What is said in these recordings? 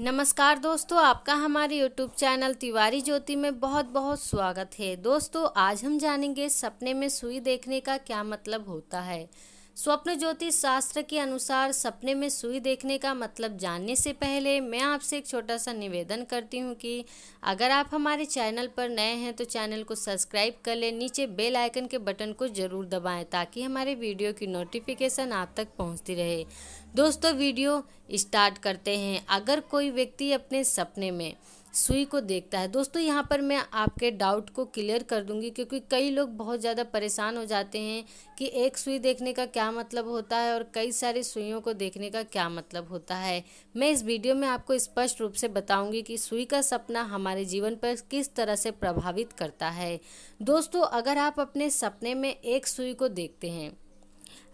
नमस्कार दोस्तों आपका हमारे YouTube चैनल तिवारी ज्योति में बहुत बहुत स्वागत है दोस्तों आज हम जानेंगे सपने में सुई देखने का क्या मतलब होता है स्वप्न ज्योतिष शास्त्र के अनुसार सपने में सुई देखने का मतलब जानने से पहले मैं आपसे एक छोटा सा निवेदन करती हूँ कि अगर आप हमारे चैनल पर नए हैं तो चैनल को सब्सक्राइब कर लें नीचे बेल आइकन के बटन को ज़रूर दबाएं ताकि हमारे वीडियो की नोटिफिकेशन आप तक पहुँचती रहे दोस्तों वीडियो स्टार्ट करते हैं अगर कोई व्यक्ति अपने सपने में सुई को देखता है दोस्तों यहाँ पर मैं आपके डाउट को क्लियर कर दूंगी क्योंकि कई लोग बहुत ज़्यादा परेशान हो जाते हैं कि एक सुई देखने का क्या मतलब होता है और कई सारी सुइयों को देखने का क्या मतलब होता है मैं इस वीडियो में आपको स्पष्ट रूप से बताऊंगी कि सुई का सपना हमारे जीवन पर किस तरह से प्रभावित करता है दोस्तों अगर आप अपने सपने में एक सुई को देखते हैं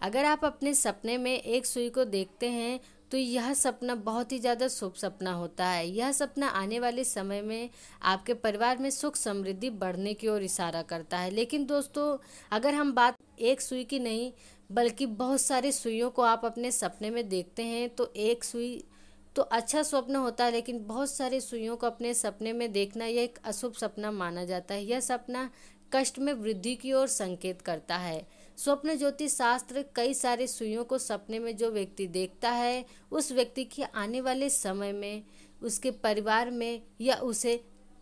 अगर आप अपने सपने में एक सुई को देखते हैं तो यह सपना बहुत ही ज़्यादा शुभ सपना होता है यह सपना आने वाले समय में आपके परिवार में सुख समृद्धि बढ़ने की ओर इशारा करता है लेकिन दोस्तों अगर हम बात एक सुई की नहीं बल्कि बहुत सारे सुइयों को आप अपने सपने में देखते हैं तो एक सुई तो अच्छा स्वप्न होता है लेकिन बहुत सारे सुइयों को अपने सपने में देखना यह एक अशुभ सपना माना जाता है यह सपना कष्ट में वृद्धि की ओर संकेत करता है स्वप्न ज्योतिष शास्त्र कई सारे सुइयों को सपने में जो व्यक्ति देखता है उस व्यक्ति की आने वाले समय में उसके परिवार में या उसे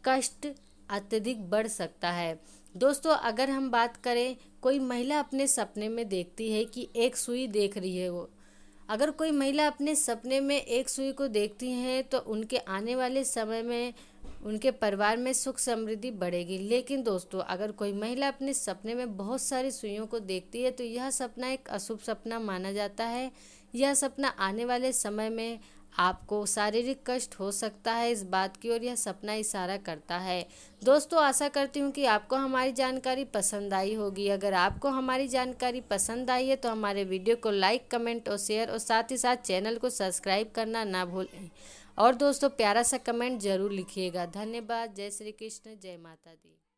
कष्ट अत्यधिक बढ़ सकता है दोस्तों अगर हम बात करें कोई महिला अपने सपने में देखती है कि एक सुई देख रही है वो अगर कोई महिला अपने सपने में एक सुई को देखती है तो उनके आने वाले समय में उनके परिवार में सुख समृद्धि बढ़ेगी लेकिन दोस्तों अगर कोई महिला अपने सपने में बहुत सारी सुइयों को देखती है तो यह सपना एक अशुभ सपना माना जाता है यह सपना आने वाले समय में आपको शारीरिक कष्ट हो सकता है इस बात की ओर यह सपना इशारा करता है दोस्तों आशा करती हूँ कि आपको हमारी जानकारी पसंद आई होगी अगर आपको हमारी जानकारी पसंद आई है तो हमारे वीडियो को लाइक कमेंट और शेयर और साथ ही साथ चैनल को सब्सक्राइब करना ना भूलें और दोस्तों प्यारा सा कमेंट जरूर लिखिएगा धन्यवाद जय श्री कृष्ण जय माता दी